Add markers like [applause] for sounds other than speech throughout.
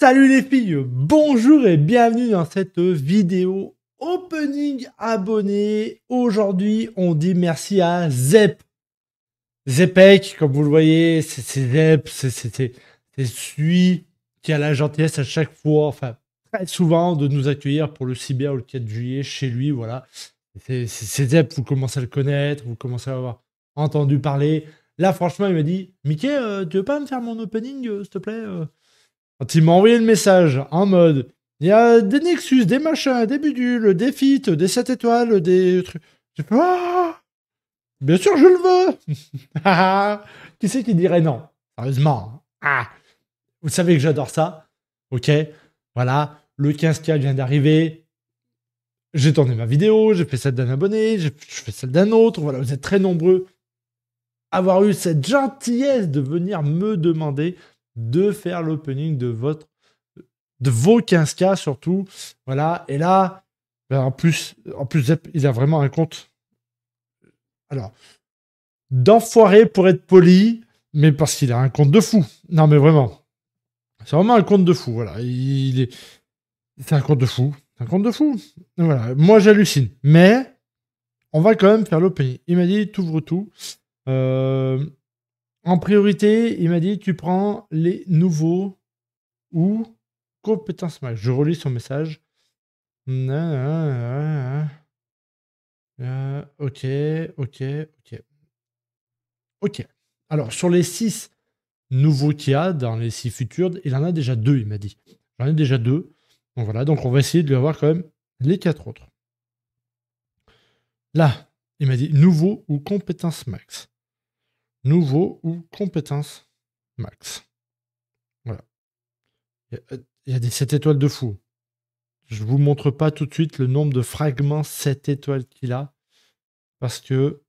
Salut les filles, bonjour et bienvenue dans cette vidéo opening abonné. Aujourd'hui, on dit merci à Zep. Zepek, comme vous le voyez, c'est Zep, c'est celui qui a la gentillesse à chaque fois, enfin très souvent, de nous accueillir pour le cyber le 4 juillet chez lui, voilà. C'est Zep, vous commencez à le connaître, vous commencez à avoir entendu parler. Là, franchement, il m'a dit, Mickey, euh, tu veux pas me faire mon opening, euh, s'il te plaît euh quand il m'a envoyé le message en mode il y a des Nexus, des machins, des budules, des fites des 7 étoiles, des trucs. J'ai fait ah Bien sûr, je le veux [laughs] Qui c'est qui dirait non Sérieusement. Hein. Ah Vous savez que j'adore ça. Ok Voilà. Le 15K vient d'arriver. J'ai tourné ma vidéo, j'ai fait celle d'un abonné, je fais celle d'un autre. Voilà, vous êtes très nombreux. Avoir eu cette gentillesse de venir me demander de faire l'opening de votre de vos 15K surtout. Voilà. Et là, ben, en plus, en plus, Zep, il a vraiment un compte. Alors, d'enfoiré pour être poli, mais parce qu'il a un compte de fou. Non, mais vraiment. C'est vraiment un compte de fou. Voilà. Il est. C'est un compte de fou. C'est un compte de fou. Voilà. Moi, j'hallucine. Mais on va quand même faire l'opening. Il m'a dit, ouvre tout. Euh, en priorité, il m'a dit tu prends les nouveaux ou compétences max. Je relis son message. Euh, ok, ok, ok. Ok. Alors, sur les six nouveaux qu'il y a dans les six futurs, il en a déjà deux, il m'a dit. J'en ai déjà deux. Donc voilà, donc on va essayer de lui avoir quand même les quatre autres. Là, il m'a dit nouveau ou compétences max nouveau ou compétence max. Voilà. Il y, a, euh, des 7 étoiles de fou. Je ne vous montre pas tout de suite le nombre de fragments 7 étoiles qu'il a parce que.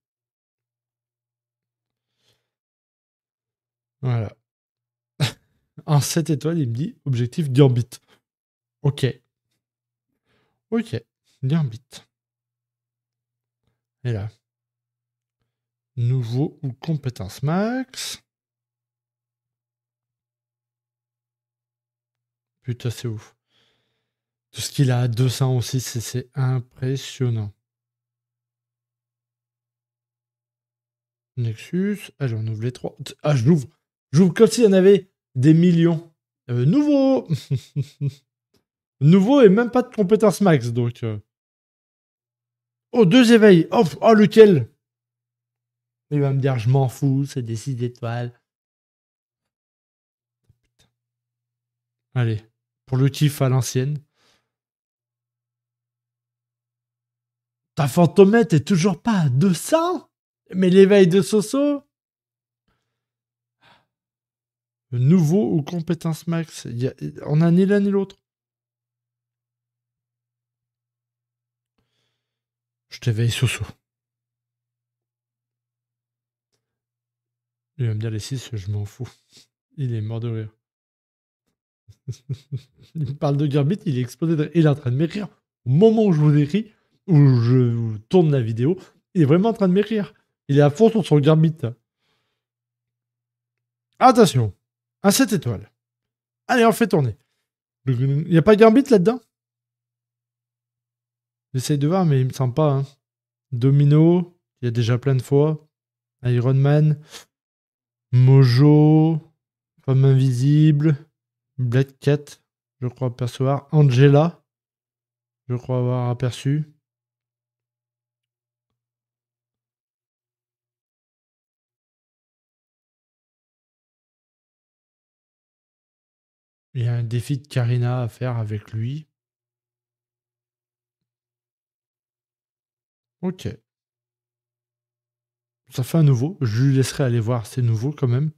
Voilà. [laughs] en 7 étoiles, il me dit objectif d'orbite. Ok. Ok. Gambit. Et là. Nouveau ou compétence max. Putain, c'est ouf. Tout ce qu'il a à 200 aussi, c'est impressionnant. Nexus. Ah, on ouvre les trois. Ah, je l'ouvre. J'ouvre comme s'il y en avait des millions. Euh, nouveau [laughs] Nouveau et même pas de compétence max, donc. Euh. Oh, deux éveils. oh, oh lequel il va me dire, je m'en fous, c'est des 6 étoiles. Allez, pour le kiff à l'ancienne. Ta fantomette est toujours pas à 200 Mais l'éveil de Soso Nouveau ou compétence max On a ni l'un ni l'autre. Je t'éveille Soso. Il va me dire les 6, je m'en fous. Il est mort de rire. [laughs] il parle de Gambit, il est explosé Il est en train de m'écrire. Au moment où je vous écris, où je tourne la vidéo, il est vraiment en train de m'écrire. Il est à fond sur son Gambit. Attention, à cette étoile. Allez, on fait tourner. Il n'y a pas Gambit là-dedans J'essaye de voir, mais il me semble pas. Hein. Domino, il y a déjà plein de fois. Iron Man. Mojo, Femme Invisible, Black Cat, je crois apercevoir. Angela, je crois avoir aperçu. Il y a un défi de Karina à faire avec lui. Ok ça fait un nouveau. Je lui laisserai aller voir, c'est nouveau quand même.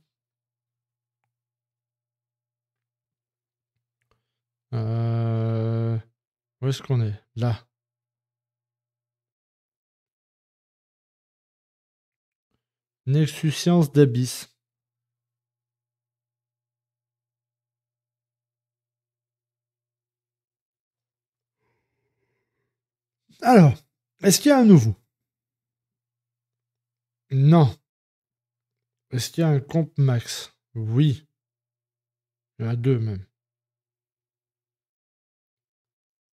Euh, où est-ce qu'on est Là. Nexuscience d'Abyss. Alors, est-ce qu'il y a un nouveau non. Est-ce qu'il y a un Compte max Oui. Il y en a deux même.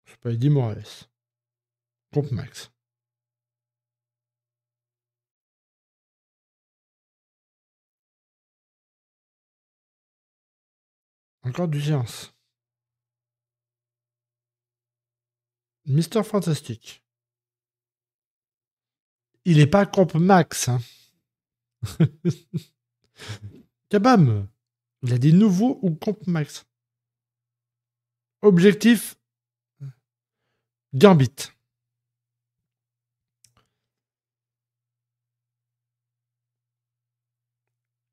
sais pas Eddie Morales. Comp max. Encore du géance. Mister Fantastique il n'est pas comp max. Hein. [laughs] Kabam Il a des nouveaux ou comp max. Objectif Gambit.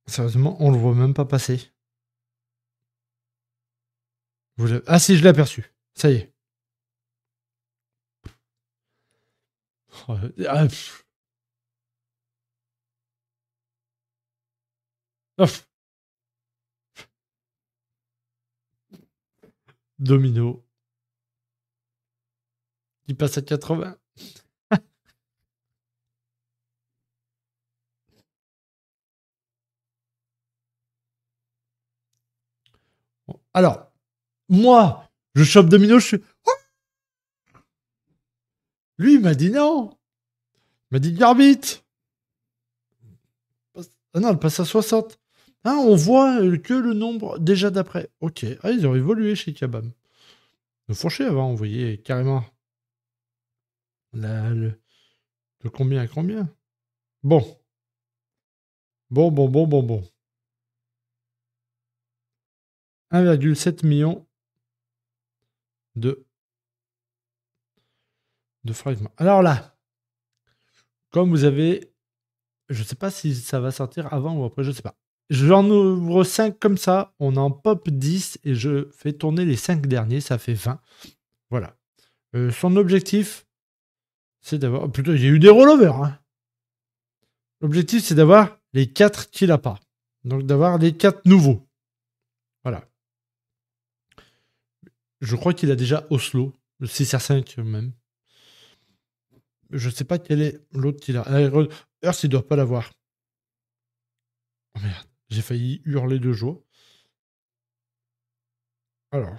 Sérieusement, on le voit même pas passer. ah si, je l'ai aperçu. Ça y est. Oh, ah, Domino. Qui passe à 80. [laughs] Alors, moi, je chope Domino, je suis. Oh Lui, il m'a dit non. Il m'a dit garbite Ah non, il passe à 60. Ah, on voit que le nombre déjà d'après. Ok, ah, ils ont évolué chez Kabam. Le fourcher avant, on voyait carrément le, de combien combien. Bon. Bon, bon, bon, bon, bon. 1,7 million de, de fragments. Alors là, comme vous avez, je ne sais pas si ça va sortir avant ou après, je ne sais pas. J'en ouvre 5 comme ça, on en pop 10 et je fais tourner les 5 derniers, ça fait 20. Voilà. Euh, son objectif, c'est d'avoir. Il y a eu des rollovers. Hein. L'objectif, c'est d'avoir les 4 qu'il n'a pas. Donc d'avoir les 4 nouveaux. Voilà. Je crois qu'il a déjà Oslo, le 6R5 même. Je sais pas quel est l'autre qu'il a. Ah, Earth, il doit pas l'avoir. Oh merde. J'ai failli hurler deux jours. Alors.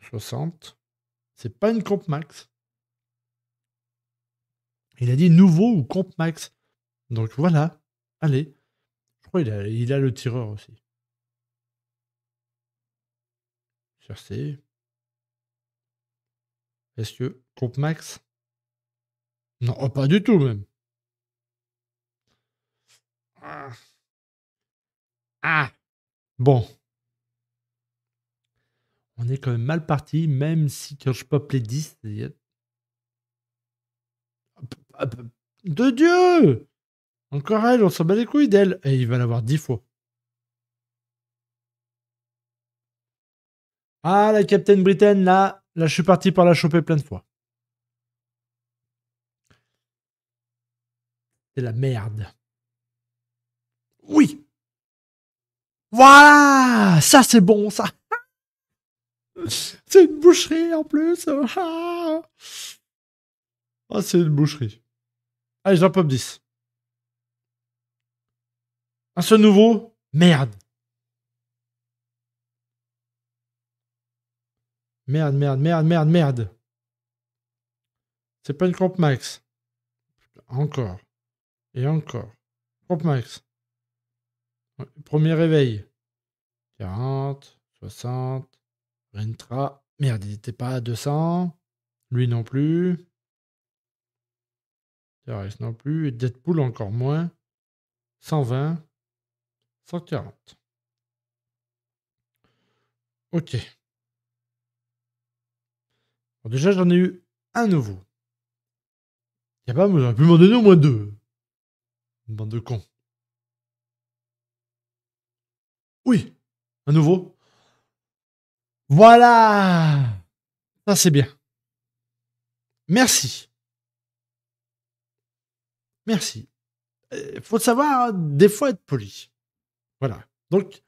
60. C'est pas une comp max. Il a dit nouveau ou comp max. Donc voilà. Allez. Je crois qu'il a, a le tireur aussi. Chercher. Est-ce que comp max Non, pas du tout même. Ah. ah Bon. On est quand même mal parti, même si quand je pop les 10. De Dieu Encore elle, on s'en bat les couilles d'elle. Et il va l'avoir 10 fois. Ah, la Captain Britain, là, là, je suis parti par la choper plein de fois. C'est la merde. Oui. Voilà, ça c'est bon, ça. c'est une boucherie en plus. Ah, ah, c'est une boucherie. Allez, j'en pop 10. Un seul nouveau, merde. Merde, merde, merde, merde, merde. C'est pas une Crop max. Encore. Et encore. Crop max premier réveil. 40, 60. Rentra. Merde, il n'était pas à 200. Lui non plus. Thérèse non plus. Et Deadpool encore moins. 120. 140. Ok. déjà, j'en ai eu un nouveau. Il n'y a pas, besoin pu m'en donner au moins deux. Une bande de cons. Oui, à nouveau. Voilà. Ça, c'est bien. Merci. Merci. Il euh, faut savoir, hein, des fois, être poli. Voilà. Donc,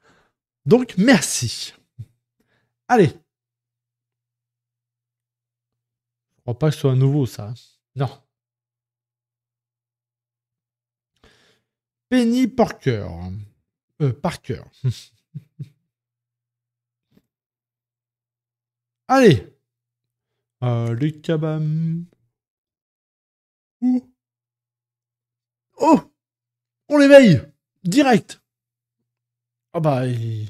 donc merci. Allez. Je crois pas que ce soit nouveau, ça. Non. Penny Porker euh, cœur. [laughs] Allez Allez, euh, cabam. Oh On l'éveille Direct Ah bah... Il...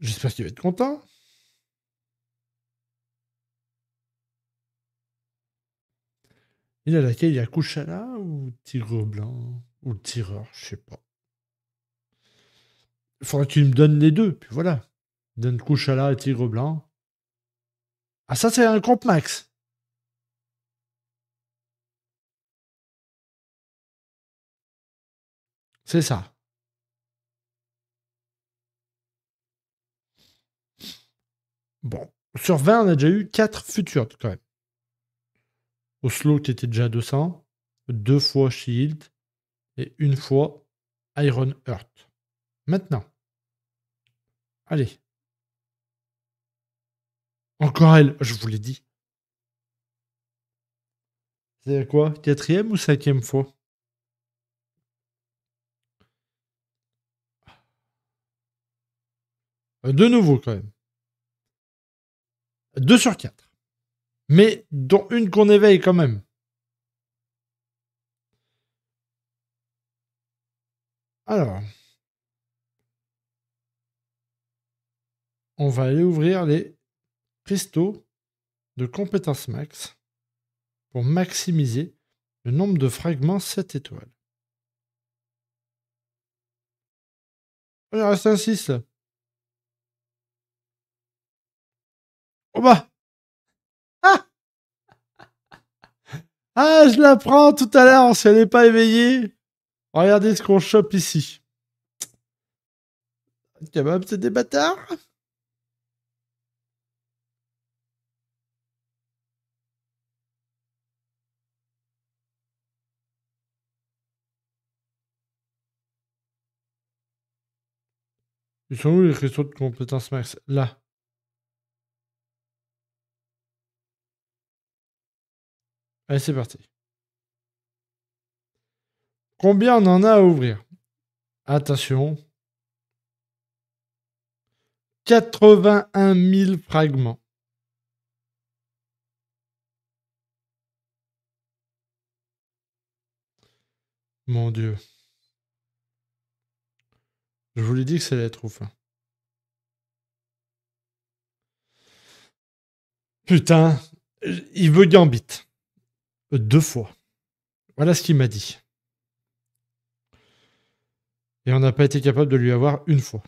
J'espère qu'il va être content. Il a laquelle Il y a Kouchala ou Tigre Blanc Ou Tireur, je sais pas. Il faudrait que tu me donnes les deux, puis voilà. Donne Kouchala et Tigre Blanc. Ah, ça, c'est un compte max. C'est ça. Bon. Sur 20, on a déjà eu 4 futures, quand même. Oslo qui était déjà 200, deux fois Shield et une fois Iron Earth. Maintenant. Allez. Encore elle, je vous l'ai dit. C'est quoi Quatrième ou cinquième fois euh, De nouveau, quand même. Deux sur quatre. Mais dont une qu'on éveille quand même. Alors. on va aller ouvrir les cristaux de compétence max pour maximiser le nombre de fragments 7 étoiles. Il reste un 6 là. Oh bah Ah Ah, je la prends tout à l'heure, on si elle n'est pas éveillée. Regardez ce qu'on chope ici. Capable, c'est des bâtards Ils sont où les réseaux de compétences max Là. Allez, c'est parti. Combien on en a à ouvrir Attention. 81 000 fragments. Mon Dieu. Je vous l'ai dit que ça allait être Putain, il veut Gambit. Deux fois. Voilà ce qu'il m'a dit. Et on n'a pas été capable de lui avoir une fois.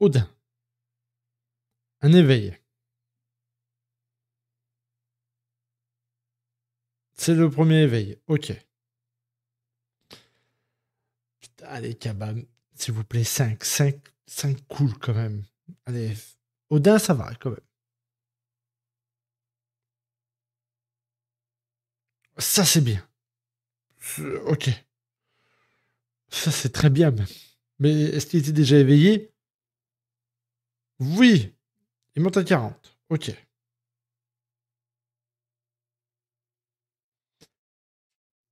Odin. Un éveil. C'est le premier éveil. Ok. Allez, Kabam, s'il vous plaît, 5. 5, 5 cool quand même. Allez, Odin, ça va quand même. Ça, c'est bien. Euh, ok. Ça, c'est très bien Mais est-ce qu'il était déjà éveillé Oui. Il monte à 40. Ok.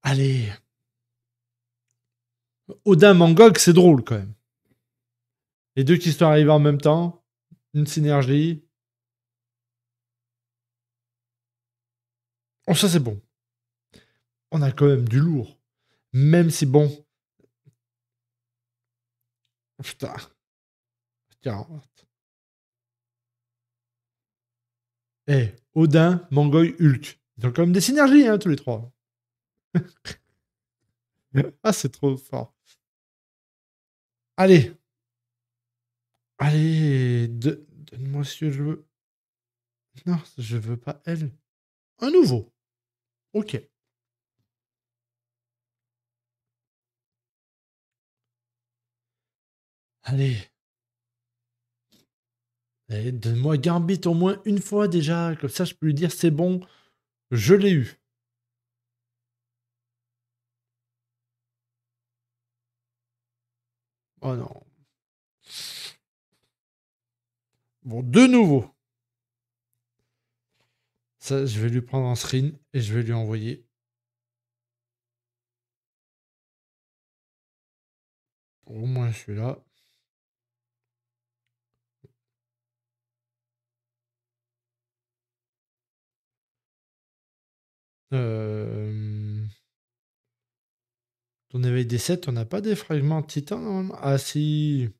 Allez. Odin Mangog, c'est drôle quand même. Les deux qui sont arrivés en même temps, une synergie. Oh, ça c'est bon. On a quand même du lourd. Même si bon. Putain. Eh, Odin, Mangoy, Hulk. Ils ont quand même des synergies, hein, tous les trois. [laughs] ah, c'est trop fort. Allez. Allez, donne-moi ce que je veux. Non, je veux pas elle. Un nouveau. Ok. Allez. Allez eh, donne-moi Gambit au moins une fois déjà. Comme ça, je peux lui dire c'est bon, je l'ai eu. Oh non. Bon, de nouveau. Ça, je vais lui prendre un screen et je vais lui envoyer. Au moins celui-là. Ton éveil des 7, on n'a pas des fragments titans normalement hein? Ah si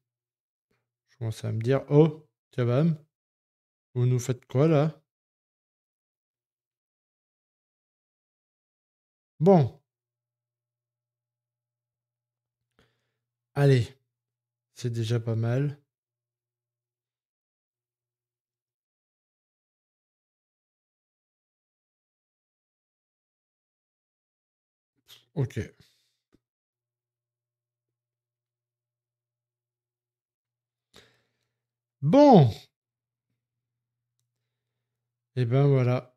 Je commence à me dire, oh, Kabam, vous nous faites quoi là Bon. Allez, c'est déjà pas mal. Ok. Bon. Et eh ben voilà.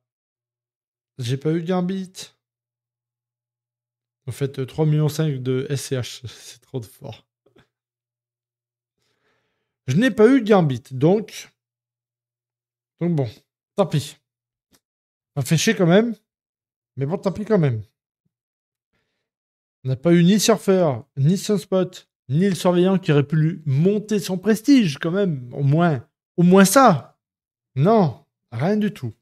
J'ai pas eu Gambit, En fait, 3,5 euh, millions de SCH, [laughs] c'est trop de fort. Je n'ai pas eu Gambit, donc... Donc bon, tant pis. Ça fait chier quand même, mais bon, tant pis quand même. On n'a pas eu ni Surfer, ni Sunspot, ni le surveillant qui aurait pu lui monter son prestige quand même, au moins, au moins ça. Non, rien du tout.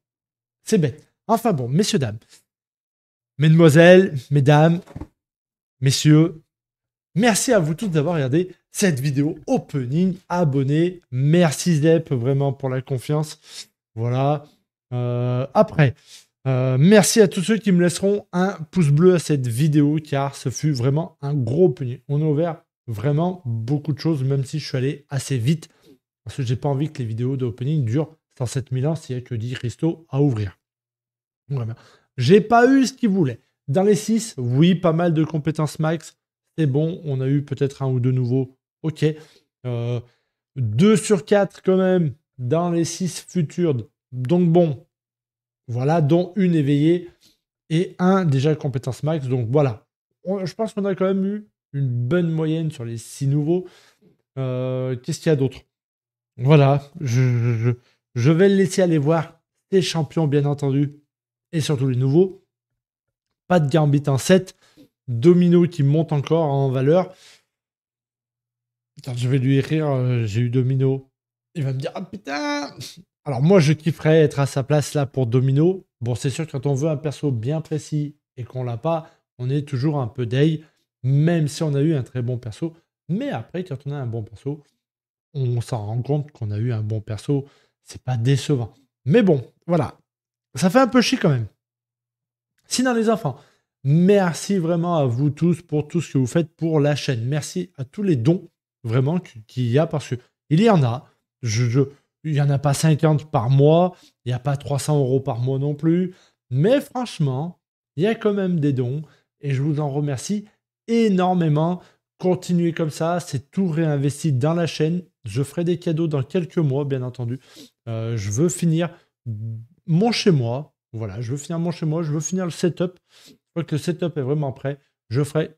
C'est bête. Enfin bon, messieurs, dames, mesdemoiselles, mesdames, messieurs, merci à vous tous d'avoir regardé cette vidéo opening. Abonnez, merci Zep vraiment pour la confiance. Voilà. Euh, après, euh, merci à tous ceux qui me laisseront un pouce bleu à cette vidéo car ce fut vraiment un gros opening. On est ouvert vraiment beaucoup de choses, même si je suis allé assez vite, parce que j'ai pas envie que les vidéos d'opening durent 107 000 ans s'il n'y a que 10 cristaux à ouvrir. J'ai pas eu ce qu'il voulait Dans les 6, oui, pas mal de compétences max. C'est bon, on a eu peut-être un ou deux nouveaux. Ok. Euh, 2 sur 4 quand même dans les 6 futurs. Donc bon, voilà, dont une éveillée et un déjà compétence max. Donc voilà, je pense qu'on a quand même eu une bonne moyenne sur les six nouveaux. Euh, qu'est-ce qu'il y a d'autre Voilà, je, vais le laisser aller voir les champions, bien entendu, et surtout les nouveaux. Pas de Gambit en 7, Domino qui monte encore en valeur. je vais lui écrire, euh, j'ai eu Domino. Il va me dire, ah putain Alors moi, je kifferais être à sa place là pour Domino. Bon, c'est sûr que quand on veut un perso bien précis et qu'on l'a pas, on est toujours un peu day même si on a eu un très bon perso. Mais après, quand on a un bon perso, on s'en rend compte qu'on a eu un bon perso. C'est pas décevant. Mais bon, voilà. Ça fait un peu chier quand même. Sinon, les enfants, merci vraiment à vous tous pour tout ce que vous faites pour la chaîne. Merci à tous les dons vraiment qu'il y a parce qu'il y en a. Je, il n'y en a pas 50 par mois, il n'y a pas 300 euros par mois non plus. Mais franchement, il y a quand même des dons et je vous en remercie énormément. Continuez comme ça, c'est tout réinvesti dans la chaîne. Je ferai des cadeaux dans quelques mois, bien entendu. Euh, je veux finir mon chez moi. Voilà, je veux finir mon chez moi, je veux finir le setup. je que le setup est vraiment prêt, je ferai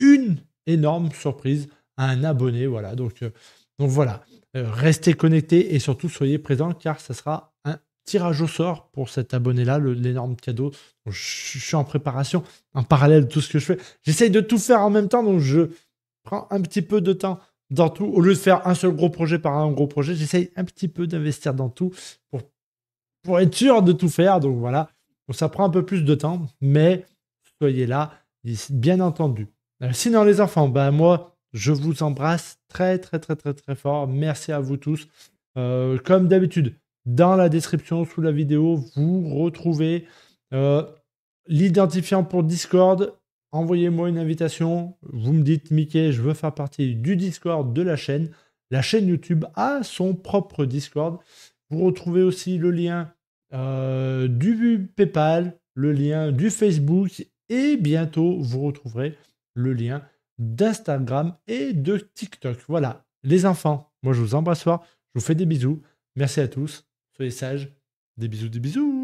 une énorme surprise à un abonné. Voilà, donc, euh, donc voilà. Euh, restez connectés et surtout soyez présents car ça sera tirage au sort pour cet abonné-là, l'énorme cadeau. je, suis en préparation, en parallèle de tout ce que je fais. J'essaye de tout faire en même temps, donc je prends un petit peu de temps dans tout. Au lieu de faire un seul gros projet par un gros projet, j'essaye un petit peu d'investir dans tout pour, être sûr de tout faire. Donc voilà, ça prend un peu plus de temps, mais soyez là, bien entendu. Euh, sinon les enfants, ben, moi, je vous embrasse très très très très très fort. Merci à vous tous. Euh, comme d'habitude, dans la description sous la vidéo, vous retrouvez euh, l'identifiant pour Discord. Envoyez-moi une invitation. Vous me dites, Mickey, je veux faire partie du Discord de la chaîne. La chaîne YouTube a son propre Discord. Vous retrouvez aussi le lien euh, du PayPal, le lien du Facebook et bientôt vous retrouverez le lien d'Instagram et de TikTok. Voilà, les enfants, moi je vous embrasse fort, je vous fais des bisous. Merci à tous. Des bisous, des bisous.